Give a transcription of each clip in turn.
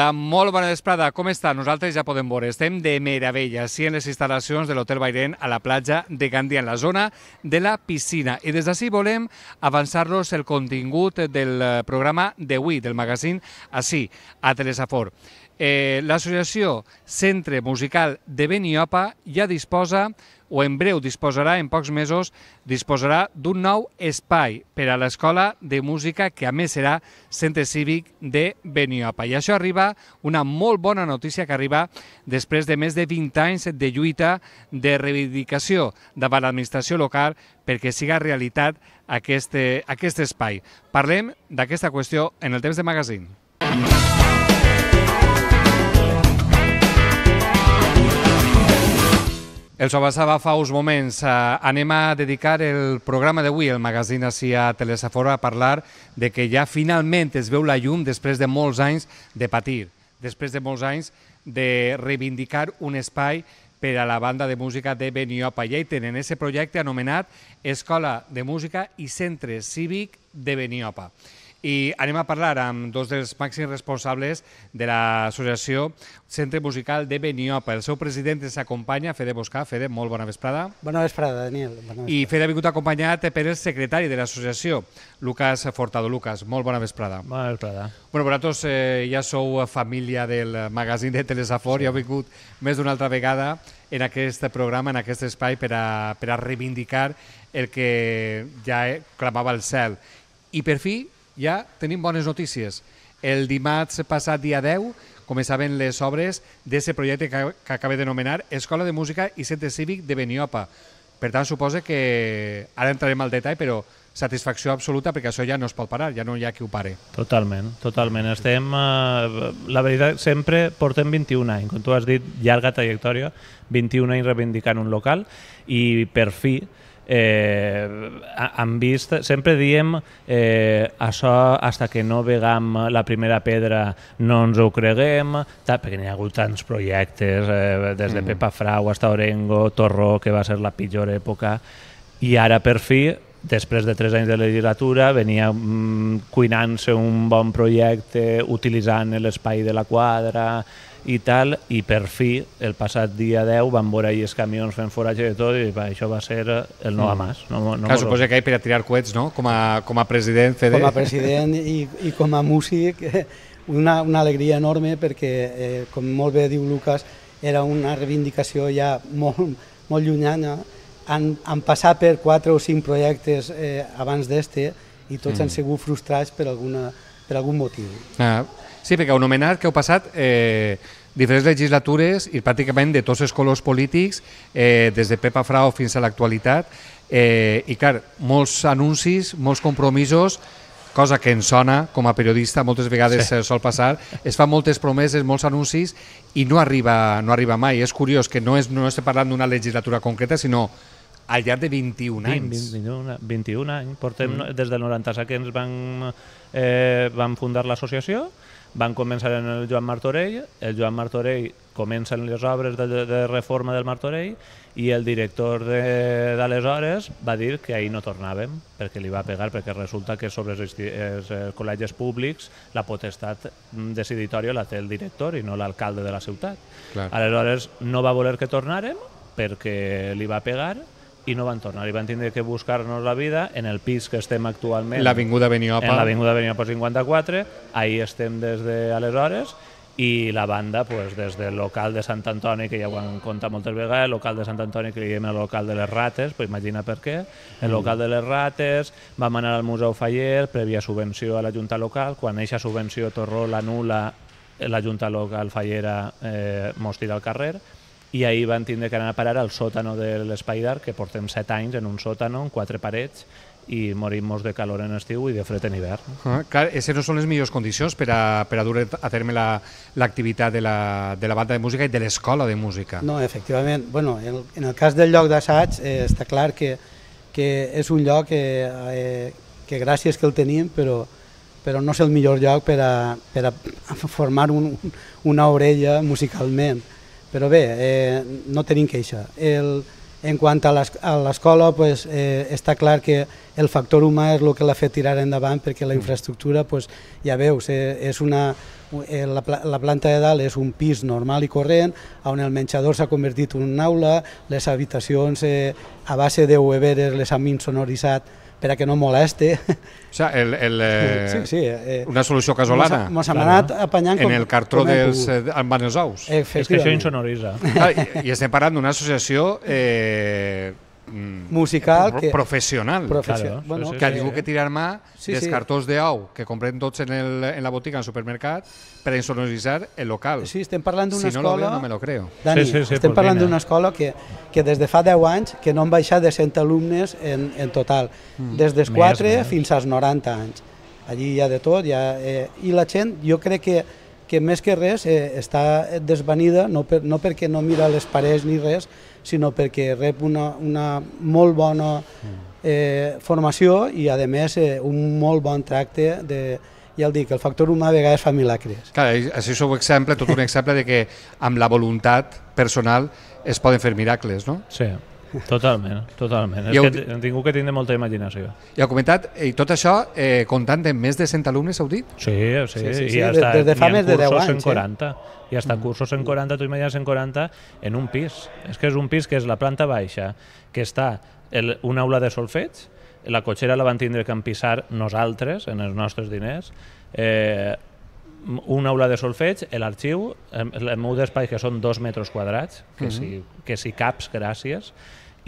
Hola, molt bona vesprada. Com està? Nosaltres ja podem veure. Estem de meravella, sí, en les instal·lacions de l'Hotel Bairén a la platja de Gandia, en la zona de la piscina. I des d'ací volem avançar-los el contingut del eh, programa d'avui, del magazín, així, a Telesafor. Eh, L'associació Centre Musical de Beniopa ja disposa, o en breu disposarà, en pocs mesos, disposarà d'un nou espai per a l'Escola de Música, que a més serà Centre Cívic de Beniopa. I això arriba, una molt bona notícia que arriba després de més de 20 anys de lluita, de reivindicació davant l'administració local perquè siga realitat aquest, eh, aquest espai. Parlem d'aquesta qüestió en el temps de magazín. Els avançava fa uns moments. Eh, anem a dedicar el programa d'avui, el magazín ací a Telesafora, a parlar de que ja finalment es veu la llum després de molts anys de patir, després de molts anys de reivindicar un espai per a la banda de música de Beniopa Ja hi en aquest projecte anomenat Escola de Música i Centre Cívic de Beniopa. I anem a parlar amb dos dels màxims responsables de l'associació Centre Musical de Beniopa. El seu president ens acompanya, Fede Boscà. Fede, molt bona vesprada. Bona vesprada, Daniel. Bona vesprada. I Fede ha vingut acompanyat per el secretari de l'associació, Lucas Fortado. Lucas, molt bona vesprada. Bona vesprada. Bueno, vosaltres eh, ja sou família del magazín de Telesafor, sí. ja heu vingut més d'una altra vegada en aquest programa, en aquest espai, per a, per a reivindicar el que ja eh, clamava el cel. I per fi ja tenim bones notícies. El dimarts passat, dia 10, començaven les obres d'aquest projecte que, que acaba d'anomenar Escola de Música i Centre Cívic de Beniopa. Per tant, suposa que... Ara entrarem al detall, però satisfacció absoluta perquè això ja no es pot parar, ja no hi ha qui ho pare. Totalment, totalment. Estem, eh, la veritat, sempre portem 21 anys, com tu has dit, llarga trajectòria, 21 anys reivindicant un local i per fi eh, han vist, sempre diem eh, això hasta que no vegam la primera pedra no ens ho creguem, tal, perquè n'hi ha hagut tants projectes, eh, des de mm. Pepa Frau hasta Orengo, Torró, que va ser la pitjor època, i ara per fi després de tres anys de legislatura venia mm, cuinant-se un bon projecte utilitzant l'espai de la quadra i tal, i per fi, el passat dia 10 van veure ahir els camions fent foratge de tot, i va, això va ser eh, el no a más. Mm. No, no Clar, suposo que hi per a tirar coets, no? Com a, com a president, Fede. Com a president i, i com a músic, una, una alegria enorme perquè, eh, com molt bé diu Lucas, era una reivindicació ja molt, molt llunyana. Han, han passat per quatre o cinc projectes eh, abans d'este i tots mm. han sigut frustrats per alguna, per algun motiu. Ah, Sí, perquè heu nomenat que heu passat eh, diferents legislatures i pràcticament de tots els colors polítics, eh, des de Pepa Frau fins a l'actualitat, eh, i clar, molts anuncis, molts compromisos, cosa que ens sona com a periodista, moltes vegades sí. Eh, sol passar, es fa moltes promeses, molts anuncis i no arriba, no arriba mai. És curiós que no, és, no estem parlant d'una legislatura concreta, sinó al llarg de 21 anys. 20, 21, 21 anys. Portem, mm. Des del 97 que ens van, eh, van fundar l'associació, van començar en el Joan Martorell, el Joan Martorell en les obres de, de reforma del Martorell i el director d'aleshores va dir que ahir no tornàvem perquè li va pegar, perquè resulta que sobre els, els, els col·legis públics la potestat mm, deciditòria la té el director i no l'alcalde de la ciutat. Clar. Aleshores no va voler que tornàrem perquè li va pegar i no van tornar. I van tindre que buscar-nos la vida en el pis que estem actualment. L'Avinguda Beniopa. En l'Avinguda Beniopa 54. Ahir estem des d'aleshores i la banda pues, des del local de Sant Antoni, que ja ho han contat moltes vegades, el local de Sant Antoni que li diem el local de les rates, pues, imagina per què, el local de les rates, vam anar al Museu Faller, prèvia subvenció a la Junta Local, quan eixa subvenció Torró l'anula, eh, la Junta Local Fallera eh, mos tira al carrer, i ahir van tindre que anar a parar al sòtano de l'Espai d'Art, que portem 7 anys en un sòtano, en quatre parets, i morim molts de calor en estiu i de fred en hivern. Ah, clar, aquestes no són les millors condicions per a, per a dur a terme l'activitat la, de, la, de la banda de música i de l'escola de música. No, efectivament. Bueno, en, en el cas del lloc d'assaig eh, està clar que, que és un lloc que, eh, que gràcies que el tenim, però, però no és el millor lloc per a, per a formar un, una orella musicalment. Però bé, eh, no tenim queixa. El, en quant a l'escola, pues, eh, està clar que el factor humà és el que l'ha fet tirar endavant perquè la mm. infraestructura, pues, ja veus, eh, és una, eh, la, la planta de dalt és un pis normal i corrent, on el menjador s'ha convertit en una aula, les habitacions eh, a base de les han insonoritzat per a que no moleste. O sea, el, el, eh, sí, sí, eh, eh una solució casolana. Mos hem anat apanyant com... En el cartró dels eh, els És que això insonoritza. Ah, I, i estem parlant d'una associació eh, musical que... Professional. Professional. Claro. Bueno, sí, sí, que ha tingut que tirar mà sí, dels sí. cartons d'au que comprem tots en, el, en la botiga, en el supermercat, per insonoritzar el local. Sí, estem parlant d'una si escola... no lo veo, no me lo creo. Dani, sí, sí, sí, estem parlant d'una escola que, que des de fa 10 anys que no han baixat de 100 alumnes en, en total, mm. des dels 4 més, fins als 90 anys. Allí hi ha de tot, hi ha, eh, i la gent jo crec que que més que res eh, està desvanida, no, per, no perquè no mira les parets ni res, sinó perquè rep una, una molt bona eh, formació i, a més, eh, un molt bon tracte de, ja el dic, el factor humà a vegades fa milagres. Clar, això és un exemple, tot un exemple de que amb la voluntat personal es poden fer miracles, no? Sí. Totalment, totalment. Ja és que heu... tingut que tindre molta imaginació. I ha comentat, eh, i tot això eh, comptant de més de 100 alumnes, heu dit? Sí, sí, sí, sí, sí. I ja està, des de fa més de 10 anys. 140, eh? I hasta mm. cursos en 40, tu imagines en 40, en un pis. És que és un pis que és la planta baixa, que està el, una aula de solfeig, la cotxera la van tindre que empissar nosaltres, en els nostres diners, eh, una aula de solfeig, l'arxiu, el meu d'espai que són dos metres quadrats, que, uh mm-hmm. -huh. si, que si caps, gràcies,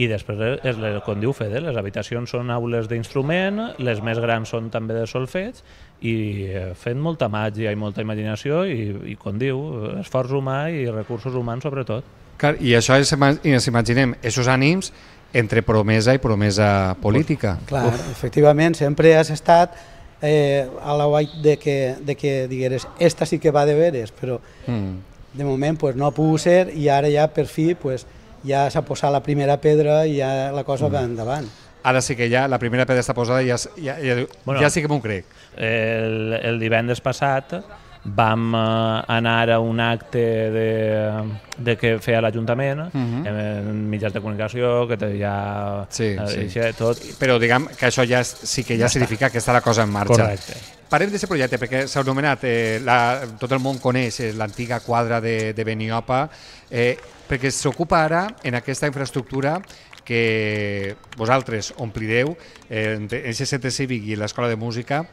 i després és el, com diu Fede, les habitacions són aules d'instrument, les més grans són també de solfets, i eh, fent molta màgia i molta imaginació i, i com diu, esforç humà i recursos humans sobretot. Clar, I això és, i ens imaginem, aquests ànims entre promesa i promesa política. Uf, clar, Uf. efectivament, sempre has estat eh, a la guai de que, de que digueres, esta sí que va de veres, però mm. de moment pues, no ha pogut ser i ara ja per fi pues, ja s'ha posat la primera pedra i ja la cosa mm. va endavant. Ara sí que ja la primera pedra està posada i ja, ja, ja, bueno, ja sí que m'ho crec. El, el divendres passat vam eh, anar a un acte de, de que feia l'Ajuntament, uh mhm. eh, -huh. en mitjans de comunicació, que ja... Sí, eh, sí. Tot. Però diguem que això ja sí que ja, ja significa està. que està la cosa en marxa. Correcte. Parlem d'aquest projecte perquè s'ha anomenat, eh, la, tot el món coneix eh, l'antiga quadra de, de Beniopa, eh, perquè s'ocupa ara en aquesta infraestructura que vosaltres omplireu eh, en el CCT cívic i l'escola de música,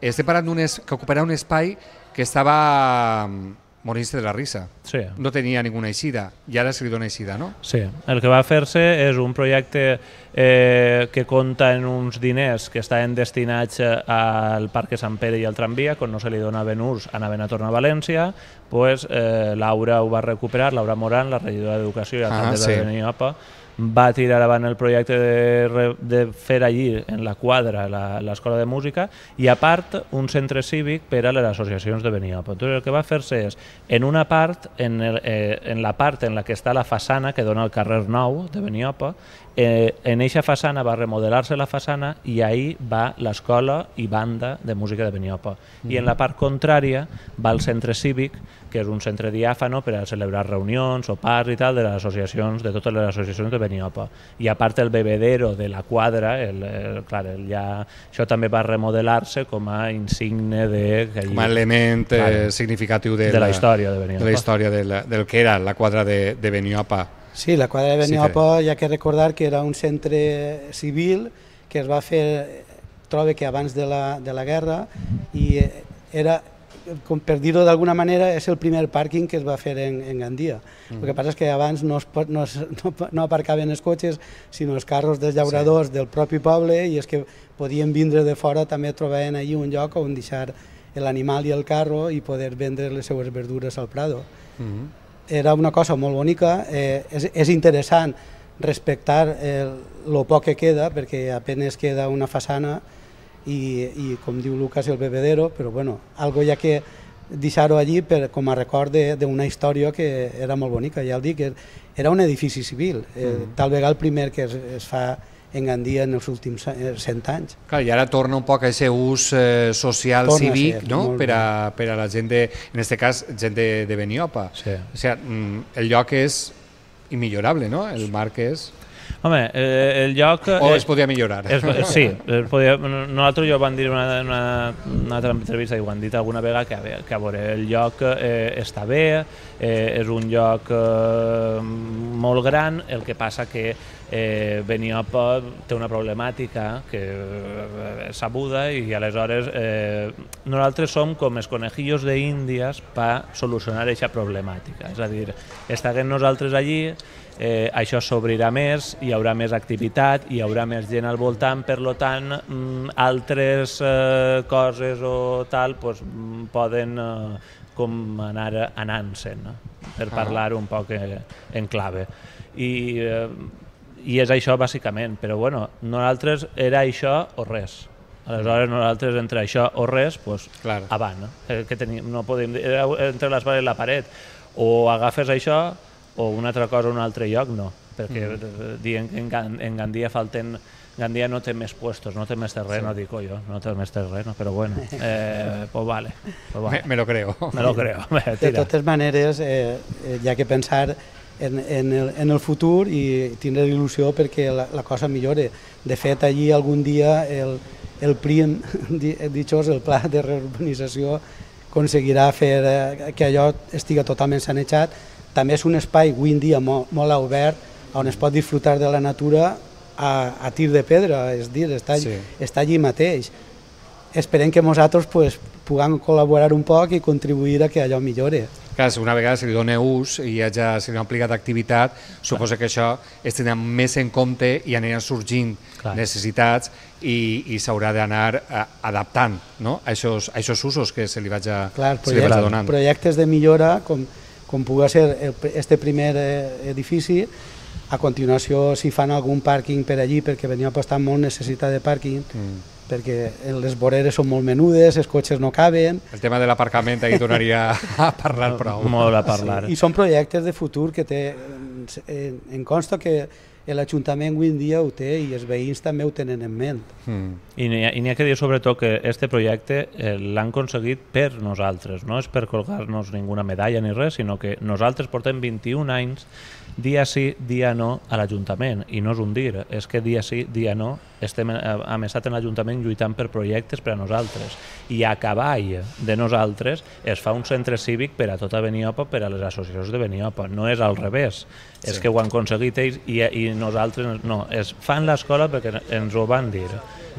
estem parlant que ocuparà un espai que estava mm, morint de la risa. Sí. No tenia ninguna eixida i ara se li dona eixida, no? Sí. El que va fer-se és un projecte eh, que compta en uns diners que estaven destinats eh, al Parc de Sant Pere i al tramvia, quan no se li ben ús anaven a tornar a València, pues, eh, Laura ho va recuperar, Laura Moran, la regidora d'Educació i el ah, sí. de Beniopa, va tirar avant el projecte de, de fer allí, en la quadra, l'escola de música, i a part un centre cívic per a les associacions de Benioff. Entonces, el que va fer-se és, en una part, en, el, eh, en la part en la que està la façana que dona al carrer Nou de Beniopa, eh, en eixa façana va remodelar-se la façana i ahí va l'escola i banda de música de Beniopa. Mm -hmm. I en la mm-hmm. part contrària va el centre cívic, que és un centre diàfano per a celebrar reunions, o parts i tal, de les associacions, de totes les associacions de Beniopa. I a part el bebedero de la quadra, el, el, clar, el ja, això també va remodelar-se com a insigne de... Que com a element eh, clar, significatiu de, de la, la història de Beniopa. De la història de la, del que era la quadra de, de Beniopa Sí, la quadra de Beniòpol sí que... hi ha que recordar que era un centre civil que es va fer, trobe que abans de la, de la guerra, i eh, era, com per dir-ho d'alguna manera, és el primer pàrquing que es va fer en, en Gandia. Mm. El que mm-hmm. passa és que abans no, es, no, es, no, no aparcaven els cotxes, sinó els carros dels llauradors sí. del propi poble, i és que podien vindre de fora, també trobaven allí un lloc on deixar l'animal i el carro i poder vendre les seues verdures al Prado. Mm -hmm era una cosa molt bonica, eh, és, és interessant respectar el, eh, el poc que queda, perquè apenes queda una façana i, i com diu Lucas, el bebedero, però bueno, algo ja que deixar-ho allí per, com a record d'una història que era molt bonica, ja el dic, era un edifici civil, eh, mm. tal vegada el primer que es, es fa en Gandia en els últims 100 eh, anys. Clar, I ara torna un poc a aquest ús eh, social, torna cívic, ser, no? per, a, per a la gent, de, en aquest cas, gent de, de Beniopa. Sí. O sigui, mm, el lloc és immillorable, no? El marc és... Home, eh, el lloc... O eh, es podia millorar. Es, sí, es podia, nosaltres jo van dir una, una, una altra entrevista i ho han dit alguna vegada que, que a veure, el lloc eh, està bé, eh, és un lloc eh, molt gran, el que passa que eh, Beniopa té una problemàtica que eh, és sabuda i aleshores eh, nosaltres som com els conejillos d'Índies per solucionar aquesta problemàtica. És a dir, estaguem nosaltres allí, eh, això s'obrirà més, hi haurà més activitat, hi haurà més gent al voltant, per lo tant, mm, altres eh, coses o tal pues, mm, poden eh, com anar anant-se'n, no? per ah. parlar un poc eh, en clave. I eh, i és això bàsicament, però bueno, nosaltres era això o res. Aleshores nosaltres entre això o res, pues, Clar. avant, no? Eh, que tenim, no podem, era entre bales i la paret, o agafes això o una altra cosa a un altre lloc, no, perquè mm. diuen que en, en Gandia falten Gandia no té més puestos, no té més terreno, sí. dic jo, no té més terreno, però bueno, eh, pues vale. Pues vale. Me, me lo creo. Me lo creo. Tira. De totes maneres, eh, eh, hi ha que pensar en, en, el, en el futur i tindré il·lusió perquè la, la cosa millore. De fet, allí algun dia el, el PRIM, dixos, el Pla de Reurbanització, aconseguirà fer eh, que allò estiga totalment sanejat. També és un espai avui en dia molt, molt obert on es pot disfrutar de la natura a, a tir de pedra, és dir, està, sí. està allí mateix. Esperem que nosaltres pues, puguem col·laborar un poc i contribuir a que allò millore. Clar, una vegada se li dona ús i ja, ja se li ha aplicat activitat, suposa que això es tindrà més en compte i aniran sorgint Clar. necessitats i, i s'haurà d'anar eh, adaptant no? a, aquests, a aquests usos que se li vaig Clar, projecte, se li vaig donant. Projectes de millora, com, com pugui ser este primer eh, edifici, a continuació, si fan algun pàrquing per allí, perquè venia apostant molt necessita de pàrquing, mm. perquè les voreres són molt menudes, els cotxes no caben... El tema de l'aparcament ahir donaria a parlar prou. Molt a parlar. Sí. I són projectes de futur que té... En, en consta que l'Ajuntament avui en dia ho té i els veïns també ho tenen en ment. Mm. I n'hi ha, ha que dir sobretot que este projecte eh, l'han aconseguit per nosaltres, no és per colgar-nos ninguna medalla ni res, sinó que nosaltres portem 21 anys dia sí, dia no a l'Ajuntament. I no és un dir, és que dia sí, dia no estem eh, amestat en l'Ajuntament lluitant per projectes per a nosaltres. I a cavall de nosaltres es fa un centre cívic per a tota Beniopa, per a les associacions de Beniopa. No és al revés, sí. és que ho han aconseguit ells i, i nosaltres no. Es fan l'escola perquè ens ho van dir.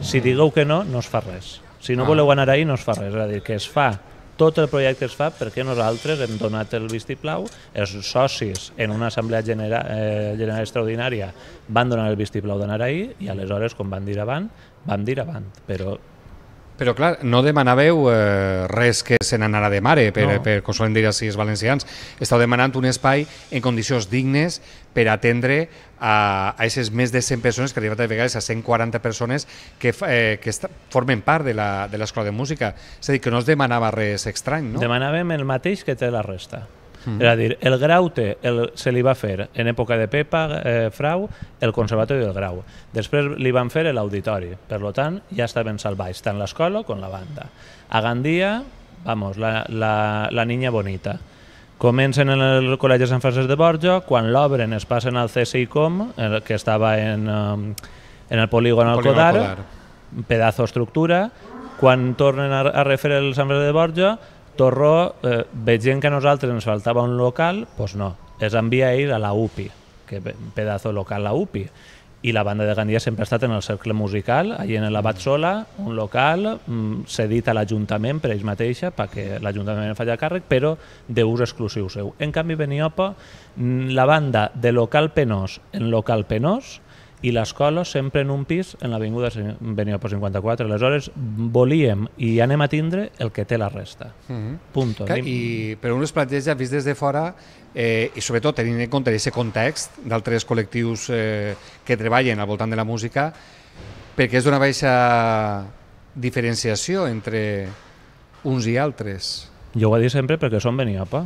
Si digueu que no, no es fa res. Si no ah. voleu anar ahir, no es fa res. És a dir, que es fa tot el projecte es fa perquè nosaltres hem donat el vistiplau, els socis en una assemblea general, eh, general extraordinària van donar el vistiplau d'anar ahir i aleshores, com van dir avant, vam dir avant, però però clar, no demanàveu eh, res que se n'anara de mare, per, no. per, com solen dir així els valencians. Estau demanant un espai en condicions dignes per atendre a, a aquestes més de 100 persones, que arribat a vegades a 140 persones, que, eh, que esta, formen part de l'escola de, de música. És a dir, que no es demanava res estrany, no? Demanàvem el mateix que té la resta. Mm. És a dir, el Graute el, se li va fer en època de Pepa eh, Frau el Conservatori del Grau. Després li van fer l'auditori. Per lo tant, ja ben salvat, tant l'escola com la banda. A Gandia, vamos, la, la, la niña bonita. Comencen en el Col·legi Sant Francesc de Borja, quan l'obren es passen al CSICOM, el, que estava en, eh, en el polígon Alcodar, pedazo estructura, quan tornen a, a refer el Sant Francesc de Borja, Torró, eh, veient que a nosaltres ens faltava un local, doncs pues no, es envia ell a la UPI, que pedazo local la UPI. I la banda de Gandia sempre ha estat en el cercle musical, allà en la mm. Batzola, un local mm, cedit a l'Ajuntament per ells mateixa, perquè l'Ajuntament faci el càrrec, però d'ús exclusiu seu. En canvi, Beniopa, mm, la banda de local penós en local penós, i l'escola sempre en un pis en l'avinguda Beniopo 54. Aleshores, volíem i anem a tindre el que té la resta. Mm -hmm. Punto. Clar, I, però un es planteja, vist des de fora, eh, i sobretot tenint en compte aquest context d'altres col·lectius eh, que treballen al voltant de la música, perquè és d'una baixa diferenciació entre uns i altres. Jo ho he dit sempre perquè som Beniopa.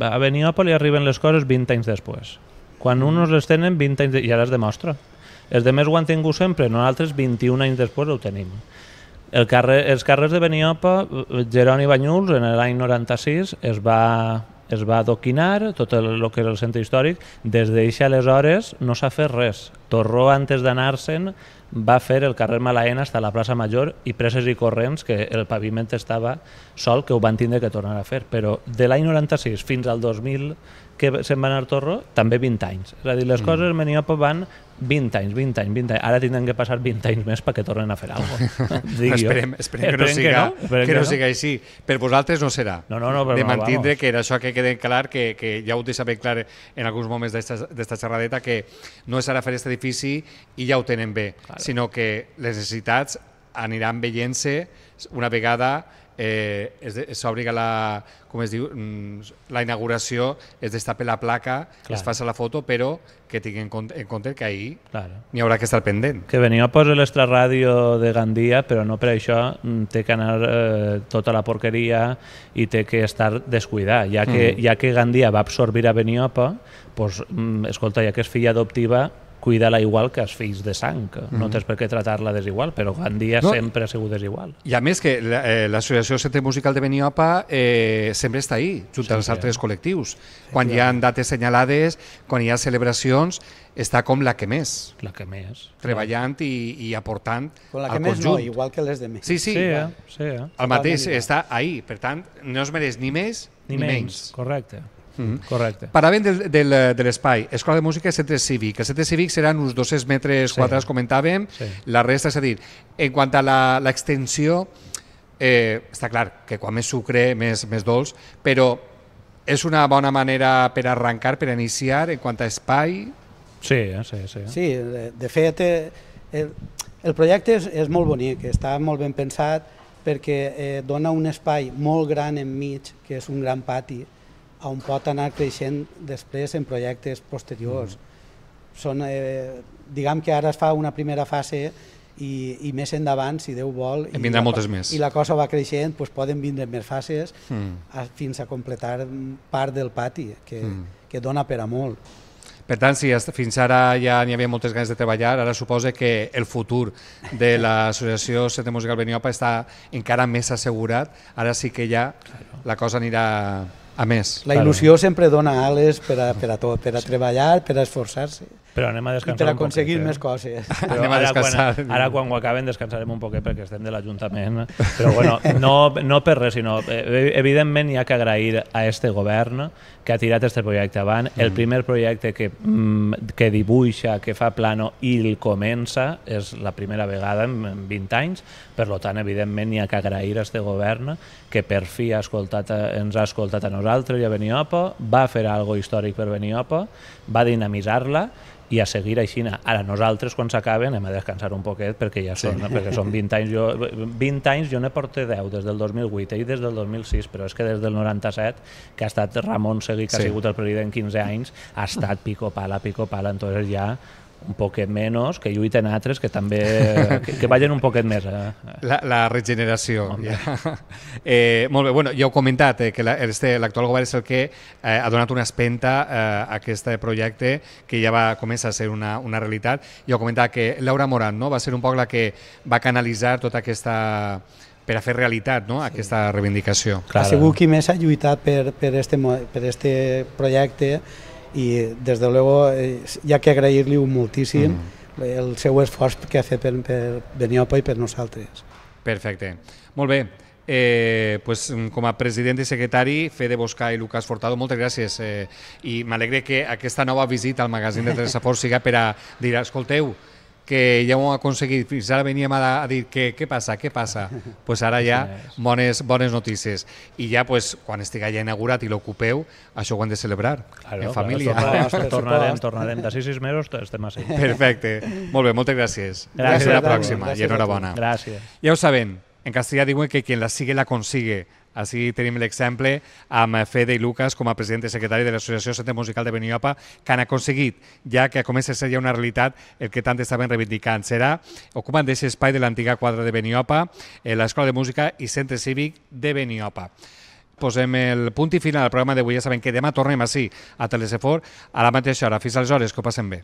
A Beniopa li arriben les coses 20 anys després. Quan mm. uns les tenen 20 anys... De... ja les demostra. Els de més ho han tingut sempre, nosaltres 21 anys després ho tenim. El carrer, els carrers de Beniopa, Geroni Banyuls, en l'any 96, es va, es va adoquinar tot el, el que és el centre històric. Des d'aixa aleshores no s'ha fet res. Torró, antes d'anar-se'n, va fer el carrer Malaena fins a la plaça Major i preses i corrents que el paviment estava sol, que ho van tindre que tornar a fer. Però de l'any 96 fins al 2000 que se'n va anar Torro, també 20 anys. És a dir, les mm. coses Meniopa van 20 anys, 20 anys, 20 anys. Ara tindrem que passar 20 anys més perquè tornen a fer alguna cosa. esperem, esperem, esperem, que no siga, que no, que, que no. siga així. Per vosaltres no serà. No, no, no, però de mantindre no, que era això que quede clar, que, que ja ho deixa ben clar en alguns moments d'esta xerradeta, que no és ara fer aquest edifici i ja ho tenen bé, clar sinó que les necessitats aniran veient-se una vegada eh, s'obri la, com es diu, mm, la inauguració, es destapa la placa, Clar. es faça la foto, però que tinguin en compte, en compte que ahir claro. n'hi haurà que estar pendent. Que veniu a posar ràdio de Gandia, però no per això mm, té que anar eh, tota la porqueria i té que estar descuidat. Ja que, mm. ja que Gandia va absorbir a Beniopa, pues, doncs, mm, escolta, ja que és filla adoptiva, cuida-la igual que els fills de sang. Mm -hmm. No mhm. tens per què tratar-la desigual, però Gandia no. sempre ha sigut desigual. I a més que eh, l'Associació Centre Musical de Beniopa eh, sempre està ahí, junt sí, als sí. altres col·lectius. Sí, quan clar. hi ha dates senyalades, quan hi ha celebracions, està com la que més. La que més. Treballant i, i aportant Con la que més conjunt. no, igual que les de més. Sí, sí. sí, eh? sí eh? El mateix està ahí. Per tant, no es mereix ni més ni, ni menys. menys. Correcte. Mm -hmm. Correcte. Paràvem del, del, de l'espai, Escola de Música i Centre Cívic. El Centre Cívic seran uns 200 metres sí. quadrats, comentàvem, sí. la resta, és a dir, en quant a l'extensió, eh, està clar que quan més sucre, més, més dolç, però és una bona manera per arrencar, per iniciar, en quant a espai... Sí, eh? sí, sí. Eh? Sí, de, de fet, eh, el, el projecte és, és molt bonic, està molt ben pensat perquè eh, dona un espai molt gran enmig, que és un gran pati, on pot anar creixent després en projectes posteriors. Mm. Són, eh, diguem que ara es fa una primera fase i, i més endavant, si Déu vol, en vindrà i la, moltes més. I la cosa va creixent, doncs poden vindre més fases mm. a, fins a completar part del pati, que, mm. que dona per a molt. Per tant, si fins ara ja n'hi havia moltes ganes de treballar, ara suposa que el futur de l'associació Centre Musical Beniopa està encara més assegurat, ara sí que ja la cosa anirà a més. La il·lusió clar. sempre dona ales per a, per a tot, per a treballar, per a esforçar-se. Però anem a descansar I per aconseguir poquet, eh? més coses. Però anem a descansar. Ara quan, ara quan ho acaben descansarem un poquet perquè estem de l'Ajuntament. Però bueno, no, no per res, sinó eh, eh, evidentment hi ha que agrair a este govern que ha tirat este projecte avant. El mm. primer projecte que, mm, que dibuixa, que fa plano i el comença és la primera vegada en 20 anys. Per tant, evidentment hi ha que agrair a este govern que per fi ha escoltat, ens ha escoltat a nosaltres i a Beniopa, va fer algo històric per Beniopa, va dinamitzar-la i a seguir així. Ara nosaltres quan s'acaben hem de descansar un poquet perquè ja són, sí. perquè són 20 anys, jo, 20 anys jo n'he portat 10 des del 2008 i des del 2006, però és que des del 97 que ha estat Ramon Seguí, que sí. ha sigut el president 15 anys, ha estat pico pala, pico pala, entonces ja un poquet menys, que lluiten altres que també que, que ballen un poquet més. Eh? La, la regeneració. Ja. Eh, molt bé, bueno, ja heu comentat eh, que l'actual la, este, govern és el que eh, ha donat una espenta eh, a aquest projecte que ja va començar a ser una, una realitat. Jo comentat que Laura Morant no? va ser un poc la que va canalitzar tota aquesta per a fer realitat no? aquesta reivindicació. Clar. Ha sigut qui més ha lluitat per, per, este, per este projecte i des de luego eh, hi ha que agrair-li moltíssim mm. el seu esforç que ha fet per, per Beniopa i per nosaltres. Perfecte. Molt bé. Eh, pues, mm, com a president i secretari, Fede Bosca i Lucas Fortado, moltes gràcies. Eh, I m'alegre que aquesta nova visita al magazín de Teresa Fort siga per a dir, escolteu, que ja ho hem aconseguit. Fins ara veníem a, a dir que, què passa, què passa. Doncs pues ara ja bones, bones notícies. I ja pues, quan estigui ja inaugurat i l'ocupeu, això ho hem de celebrar claro, en família. Claro, tornarem, tornarem, tornarem. De 6 mesos estem així. Perfecte. Molt bé, moltes gràcies. Gràcies. Fins la pròxima gràcies i enhorabona. Gràcies. Ja ho sabem, en castellà diuen que quien la sigue la consigue. Així tenim l'exemple amb Fede i Lucas com a president i secretari de l'Associació Centre Musical de Beniopa, que han aconseguit, ja que comença a ser ja una realitat, el que tant estaven reivindicant. Serà ocupant d'aquest espai de l'antiga quadra de Beniopa, eh, l'Escola de Música i Centre Cívic de Beniopa posem el punt i final al programa d'avui. Ja sabem que demà tornem així, a Telesefor. a la mateixa hora. Fins aleshores, que ho passem bé.